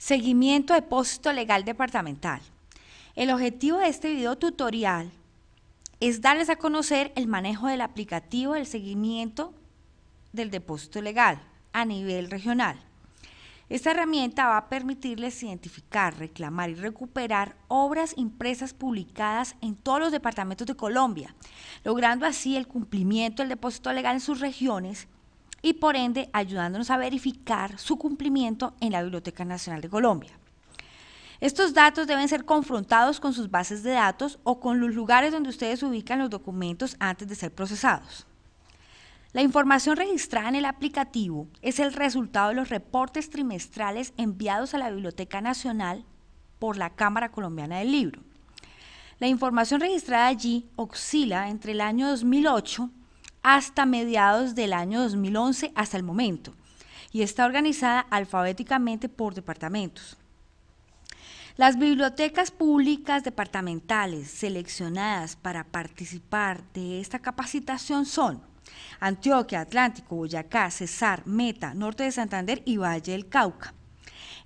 Seguimiento de depósito legal departamental. El objetivo de este video tutorial es darles a conocer el manejo del aplicativo del seguimiento del depósito legal a nivel regional. Esta herramienta va a permitirles identificar, reclamar y recuperar obras impresas publicadas en todos los departamentos de Colombia, logrando así el cumplimiento del depósito legal en sus regiones y por ende ayudándonos a verificar su cumplimiento en la Biblioteca Nacional de Colombia. Estos datos deben ser confrontados con sus bases de datos o con los lugares donde ustedes ubican los documentos antes de ser procesados. La información registrada en el aplicativo es el resultado de los reportes trimestrales enviados a la Biblioteca Nacional por la Cámara Colombiana del Libro. La información registrada allí oscila entre el año 2008 hasta mediados del año 2011 hasta el momento y está organizada alfabéticamente por departamentos. Las bibliotecas públicas departamentales seleccionadas para participar de esta capacitación son Antioquia, Atlántico, Boyacá, Cesar, Meta, Norte de Santander y Valle del Cauca.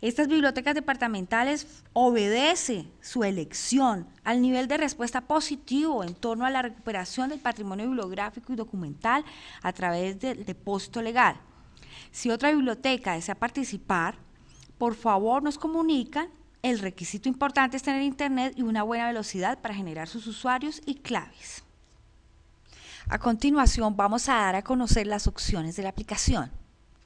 Estas bibliotecas departamentales obedece su elección al nivel de respuesta positivo en torno a la recuperación del patrimonio bibliográfico y documental a través del depósito legal. Si otra biblioteca desea participar, por favor nos comunican. El requisito importante es tener internet y una buena velocidad para generar sus usuarios y claves. A continuación vamos a dar a conocer las opciones de la aplicación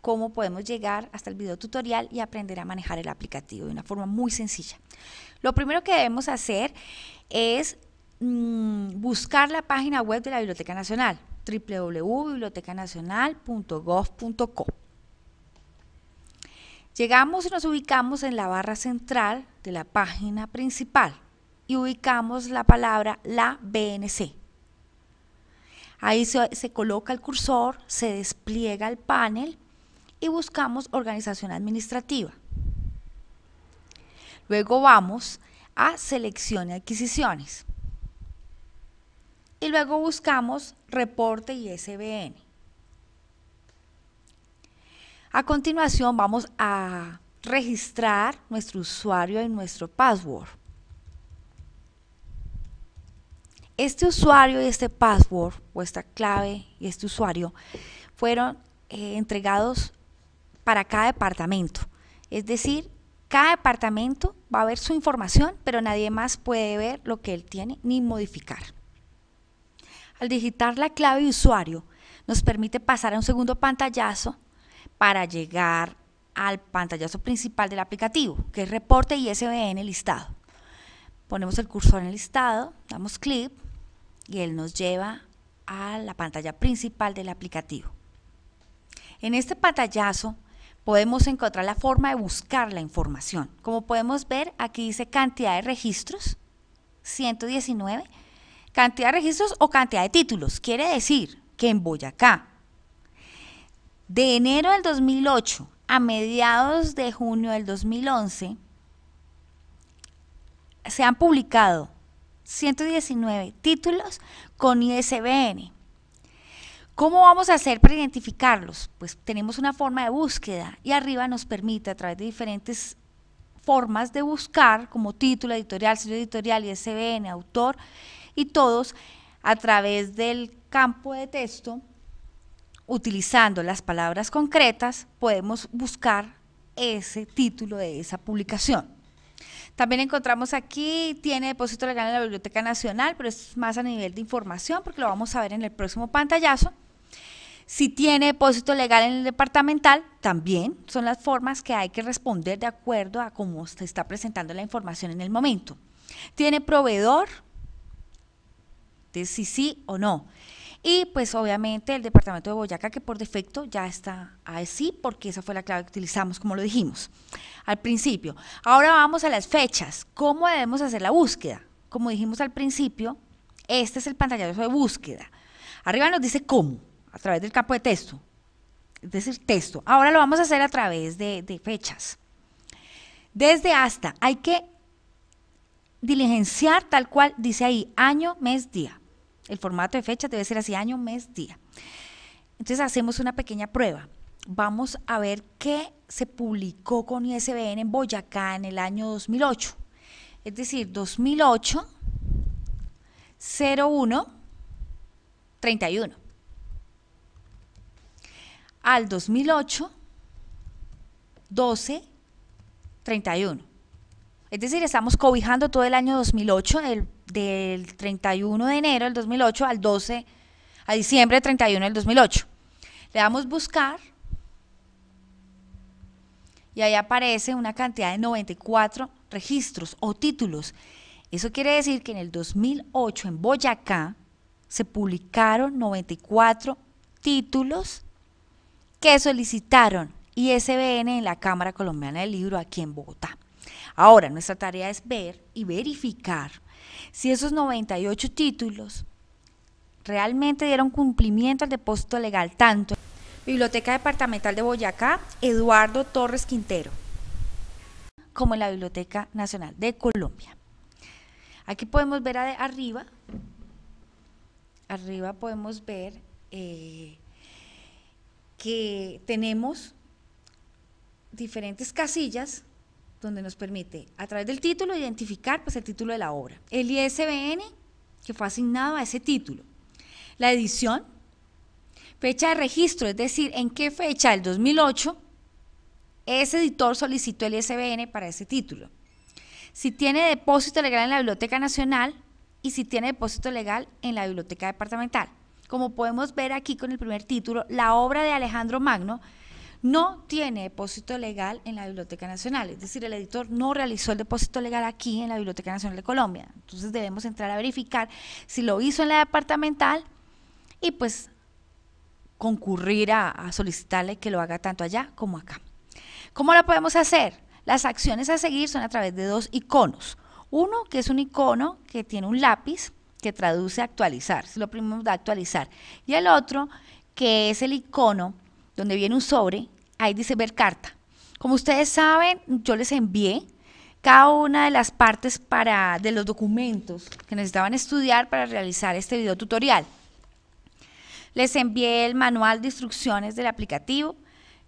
cómo podemos llegar hasta el video tutorial y aprender a manejar el aplicativo de una forma muy sencilla. Lo primero que debemos hacer es mm, buscar la página web de la Biblioteca Nacional, www.bibliotecanacional.gov.co. Llegamos y nos ubicamos en la barra central de la página principal y ubicamos la palabra la BNC. Ahí se coloca el cursor, se despliega el panel y buscamos organización administrativa. Luego vamos a selección y adquisiciones. Y luego buscamos reporte y SBN. A continuación vamos a registrar nuestro usuario y nuestro password. Este usuario y este password, o esta clave y este usuario, fueron eh, entregados para cada departamento. Es decir, cada departamento va a ver su información, pero nadie más puede ver lo que él tiene ni modificar. Al digitar la clave de usuario, nos permite pasar a un segundo pantallazo para llegar al pantallazo principal del aplicativo, que es reporte y SBN listado. Ponemos el cursor en el listado, damos clic y él nos lleva a la pantalla principal del aplicativo. En este pantallazo podemos encontrar la forma de buscar la información. Como podemos ver, aquí dice cantidad de registros, 119, cantidad de registros o cantidad de títulos. Quiere decir que en Boyacá, de enero del 2008 a mediados de junio del 2011, se han publicado 119 títulos con ISBN. ¿Cómo vamos a hacer para identificarlos? Pues tenemos una forma de búsqueda y arriba nos permite a través de diferentes formas de buscar, como título, editorial, sello editorial, ISBN, autor, y todos a través del campo de texto, utilizando las palabras concretas, podemos buscar ese título de esa publicación. También encontramos aquí, tiene depósito legal en la Biblioteca Nacional, pero es más a nivel de información porque lo vamos a ver en el próximo pantallazo. Si tiene depósito legal en el departamental, también son las formas que hay que responder de acuerdo a cómo se está presentando la información en el momento. ¿Tiene proveedor? De si sí o no. Y pues obviamente el departamento de Boyacá, que por defecto ya está así, porque esa fue la clave que utilizamos, como lo dijimos al principio. Ahora vamos a las fechas. ¿Cómo debemos hacer la búsqueda? Como dijimos al principio, este es el pantallazo de búsqueda. Arriba nos dice cómo a través del campo de texto, es decir, texto. Ahora lo vamos a hacer a través de, fechas. Desde hasta, hay que diligenciar tal cual dice ahí, año, mes, día. El formato de fecha debe ser así, año, mes, día. Entonces hacemos una pequeña prueba. Vamos a ver qué se publicó con ISBN en Boyacá en el año 2008. Es decir, 2008, 01, 31 al 2008, 12, 31. Es decir, estamos cobijando todo el año 2008, del, del 31 de enero del 2008 al 12, a diciembre del 31 del 2008. Le damos buscar y ahí aparece una cantidad de 94 registros o títulos. Eso quiere decir que en el 2008 en Boyacá se publicaron 94 títulos que solicitaron ISBN en la Cámara Colombiana del Libro aquí en Bogotá. Ahora, nuestra tarea es ver y verificar si esos 98 títulos realmente dieron cumplimiento al depósito legal tanto Biblioteca Departamental de Boyacá, Eduardo Torres Quintero, como en la Biblioteca Nacional de Colombia. Aquí podemos ver arriba, arriba podemos ver eh, que tenemos diferentes casillas donde nos permite a través del título identificar pues, el título de la obra, el ISBN que fue asignado a ese título, la edición, fecha de registro, es decir, en qué fecha del 2008 ese editor solicitó el ISBN para ese título, si tiene depósito legal en la Biblioteca Nacional y si tiene depósito legal en la Biblioteca Departamental como podemos ver aquí con el primer título, la obra de Alejandro Magno, no tiene depósito legal en la Biblioteca Nacional, es decir, el editor no realizó el depósito legal aquí en la Biblioteca Nacional de Colombia. Entonces debemos entrar a verificar si lo hizo en la departamental y pues concurrir a, solicitarle que lo haga tanto allá como acá. ¿Cómo lo podemos hacer? Las acciones a seguir son a través de dos iconos. Uno que es un icono que tiene un lápiz que traduce actualizar, es lo primero de actualizar. Y el otro, que es el icono, donde viene un sobre, ahí dice ver carta. Como ustedes saben, yo les envié cada una de las partes para, de los documentos que necesitaban estudiar para realizar este video tutorial. Les envié el manual de instrucciones del aplicativo,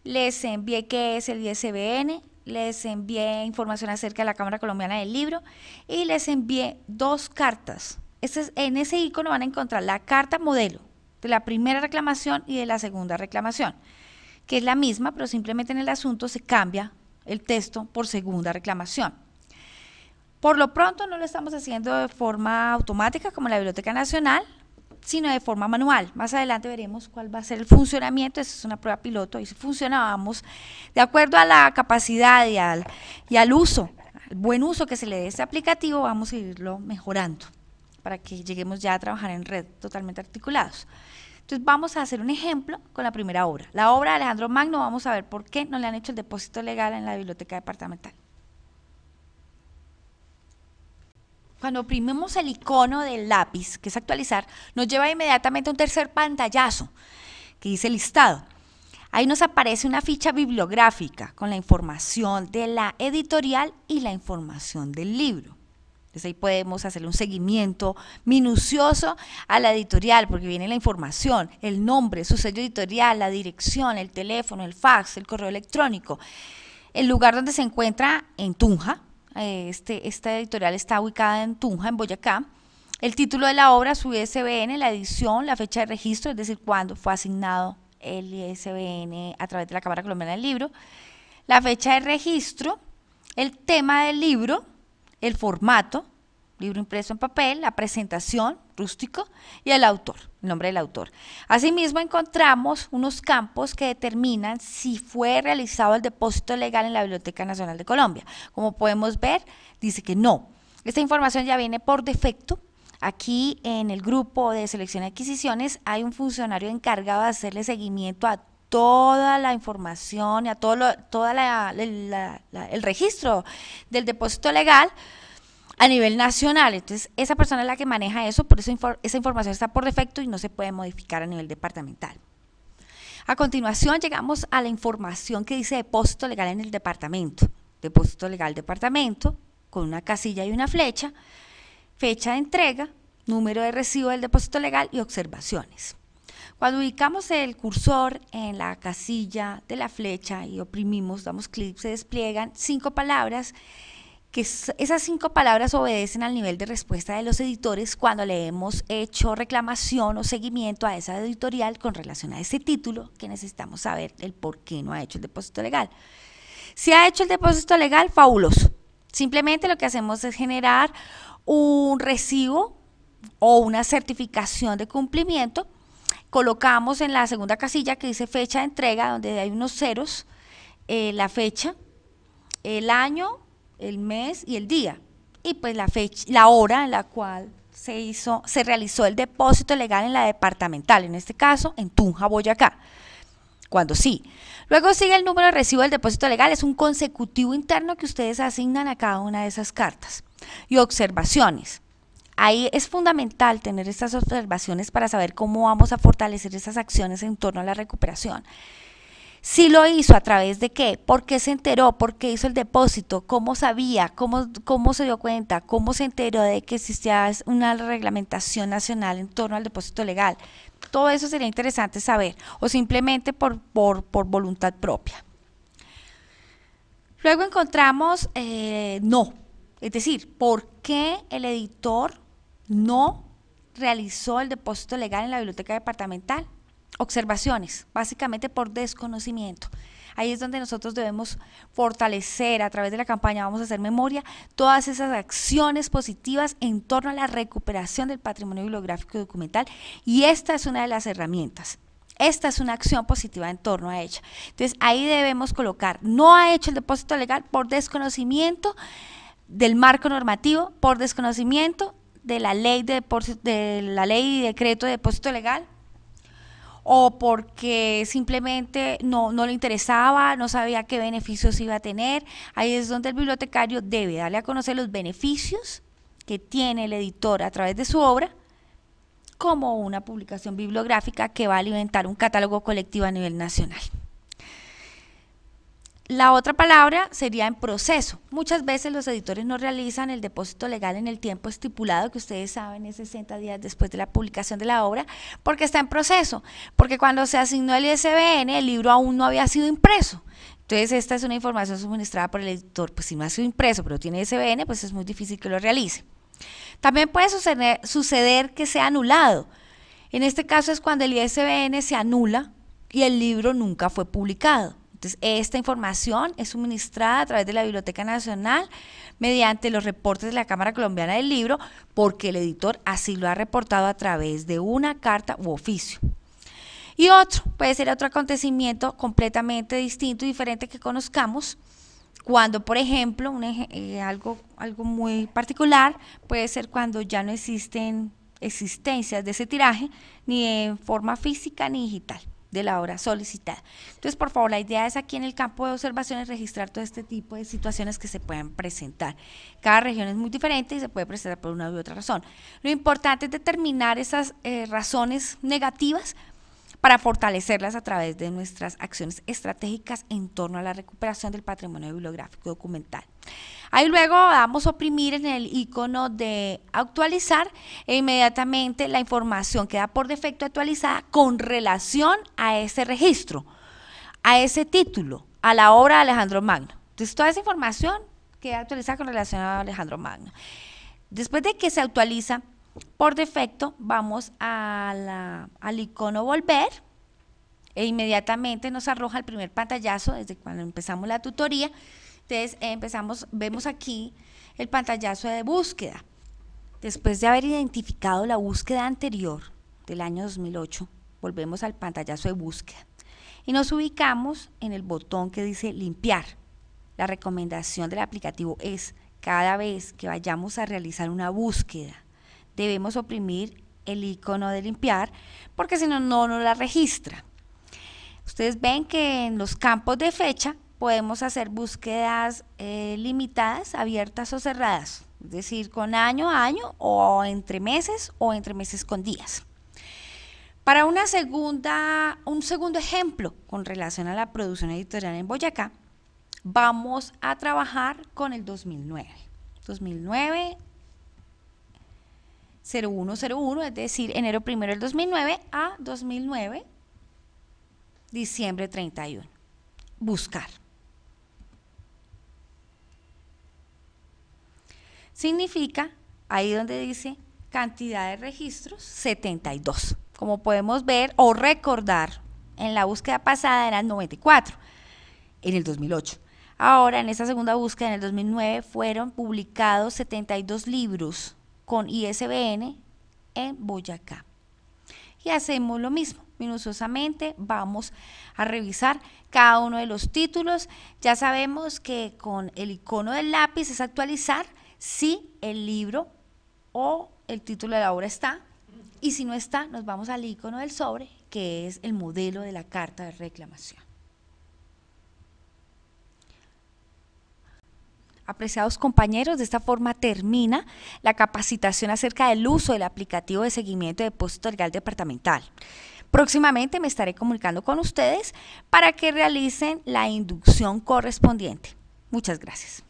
les envié qué es el ISBN, les envié información acerca de la Cámara Colombiana del Libro y les envié dos cartas en ese icono van a encontrar la carta modelo de la primera reclamación y de la segunda reclamación, que es la misma, pero simplemente en el asunto se cambia el texto por segunda reclamación. Por lo pronto no lo estamos haciendo de forma automática como la Biblioteca Nacional, sino de forma manual. Más adelante veremos cuál va a ser el funcionamiento. Esta es una prueba piloto y si funcionábamos de acuerdo a la capacidad y al, y al uso, al buen uso que se le dé a este aplicativo, vamos a irlo mejorando para que lleguemos ya a trabajar en red totalmente articulados. Entonces vamos a hacer un ejemplo con la primera obra. La obra de Alejandro Magno, vamos a ver por qué no le han hecho el depósito legal en la biblioteca departamental. Cuando oprimimos el icono del lápiz, que es actualizar, nos lleva inmediatamente a un tercer pantallazo que dice listado. Ahí nos aparece una ficha bibliográfica con la información de la editorial y la información del libro. Entonces ahí podemos hacerle un seguimiento minucioso a la editorial, porque viene la información, el nombre, su sello editorial, la dirección, el teléfono, el fax, el correo electrónico. El lugar donde se encuentra en Tunja, eh, este, esta editorial está ubicada en Tunja, en Boyacá. El título de la obra, su ISBN, la edición, la fecha de registro, es decir, cuándo fue asignado el ISBN a través de la Cámara Colombiana del Libro, la fecha de registro, el tema del libro, el formato, libro impreso en papel, la presentación, rústico, y el autor, el nombre del autor. Asimismo, encontramos unos campos que determinan si fue realizado el depósito legal en la Biblioteca Nacional de Colombia. Como podemos ver, dice que no. Esta información ya viene por defecto. Aquí en el grupo de selección de adquisiciones hay un funcionario encargado de hacerle seguimiento a toda la información y a todo toda el registro del depósito legal a nivel nacional. Entonces, esa persona es la que maneja eso, por eso esa información está por defecto y no se puede modificar a nivel departamental. A continuación, llegamos a la información que dice depósito legal en el departamento. Depósito legal departamento, con una casilla y una flecha, fecha de entrega, número de recibo del depósito legal y observaciones. Cuando ubicamos el cursor en la casilla de la flecha y oprimimos, damos clic, se despliegan cinco palabras que esas cinco palabras obedecen al nivel de respuesta de los editores cuando le hemos hecho reclamación o seguimiento a esa editorial con relación a ese título que necesitamos saber el por qué no ha hecho el depósito legal. Si ha hecho el depósito legal, fabuloso. Simplemente lo que hacemos es generar un recibo o una certificación de cumplimiento colocamos en la segunda casilla que dice fecha de entrega, donde hay unos ceros, eh, la fecha, el año, el mes y el día. Y pues la fecha, la hora en la cual se hizo, se realizó el depósito legal en la departamental, en este caso en Tunja, Boyacá. Cuando sí. Luego sigue el número de recibo del depósito legal, es un consecutivo interno que ustedes asignan a cada una de esas cartas. Y observaciones. Ahí es fundamental tener estas observaciones para saber cómo vamos a fortalecer esas acciones en torno a la recuperación. Si lo hizo, a través de qué, por qué se enteró, por qué hizo el depósito, cómo sabía, cómo, cómo se dio cuenta, cómo se enteró de que existía una reglamentación nacional en torno al depósito legal. Todo eso sería interesante saber, o simplemente por, por, voluntad propia. Luego encontramos eh, no, es decir, por qué el editor no realizó el depósito legal en la biblioteca departamental. Observaciones, básicamente por desconocimiento. Ahí es donde nosotros debemos fortalecer a través de la campaña Vamos a hacer memoria todas esas acciones positivas en torno a la recuperación del patrimonio bibliográfico y documental y esta es una de las herramientas. Esta es una acción positiva en torno a ella. Entonces ahí debemos colocar, no ha hecho el depósito legal por desconocimiento del marco normativo, por desconocimiento de la ley de, de la ley y decreto de depósito legal o porque simplemente no, no le interesaba, no sabía qué beneficios iba a tener. Ahí es donde el bibliotecario debe darle a conocer los beneficios que tiene el editor a través de su obra como una publicación bibliográfica que va a alimentar un catálogo colectivo a nivel nacional. La otra palabra sería en proceso. Muchas veces los editores no realizan el depósito legal en el tiempo estipulado, que ustedes saben es 60 días después de la publicación de la obra, porque está en proceso, porque cuando se asignó el ISBN el libro aún no había sido impreso. Entonces, esta es una información suministrada por el editor, pues si no ha sido impreso, pero tiene ISBN, pues es muy difícil que lo realice. También puede suceder, suceder que sea anulado. En este caso es cuando el ISBN se anula y el libro nunca fue publicado. Entonces, esta información es suministrada a través de la Biblioteca Nacional mediante los reportes de la Cámara Colombiana del Libro, porque el editor así lo ha reportado a través de una carta u oficio. Y otro, puede ser otro acontecimiento completamente distinto y diferente que conozcamos, cuando, por ejemplo, eh, algo, algo muy particular puede ser cuando ya no existen existencias de ese tiraje, ni en forma física ni digital de la hora solicitada. Entonces, por favor, la idea es aquí en el campo de observaciones registrar todo este tipo de situaciones que se puedan presentar. Cada región es muy diferente y se puede presentar por una u otra razón. Lo importante es determinar esas eh, razones negativas para fortalecerlas a través de nuestras acciones estratégicas en torno a la recuperación del patrimonio bibliográfico documental. Ahí luego vamos a oprimir en el icono de actualizar e inmediatamente la información queda por defecto actualizada con relación a ese registro, a ese título, a la obra de Alejandro Magno. Entonces toda esa información queda actualizada con relación a Alejandro Magno. Después de que se actualiza por defecto, vamos al icono volver e inmediatamente nos arroja el primer pantallazo desde cuando empezamos la tutoría empezamos, vemos aquí el pantallazo de búsqueda. Después de haber identificado la búsqueda anterior del año 2008, volvemos al pantallazo de búsqueda y nos ubicamos en el botón que dice limpiar. La recomendación del aplicativo es cada vez que vayamos a realizar una búsqueda, debemos oprimir el icono de limpiar porque si no, no la registra. Ustedes ven que en los campos de fecha podemos hacer búsquedas eh, limitadas, abiertas o cerradas, es decir, con año a año o entre meses o entre meses con días. Para una segunda, un segundo ejemplo con relación a la producción editorial en Boyacá, vamos a trabajar con el 2009. 2009 0101, es decir, enero primero del 2009 a 2009, diciembre 31. Buscar. significa, ahí donde dice cantidad de registros, 72. Como podemos ver o recordar, en la búsqueda pasada eran 94, en el 2008. Ahora, en esta segunda búsqueda, en el 2009, fueron publicados 72 libros con ISBN en Boyacá. Y hacemos lo mismo, minuciosamente vamos a revisar cada uno de los títulos. Ya sabemos que con el icono del lápiz es actualizar si el libro o el título de la obra está, y si no está, nos vamos al icono del sobre, que es el modelo de la carta de reclamación. Apreciados compañeros, de esta forma termina la capacitación acerca del uso del aplicativo de seguimiento de depósito legal departamental. Próximamente me estaré comunicando con ustedes para que realicen la inducción correspondiente. Muchas gracias.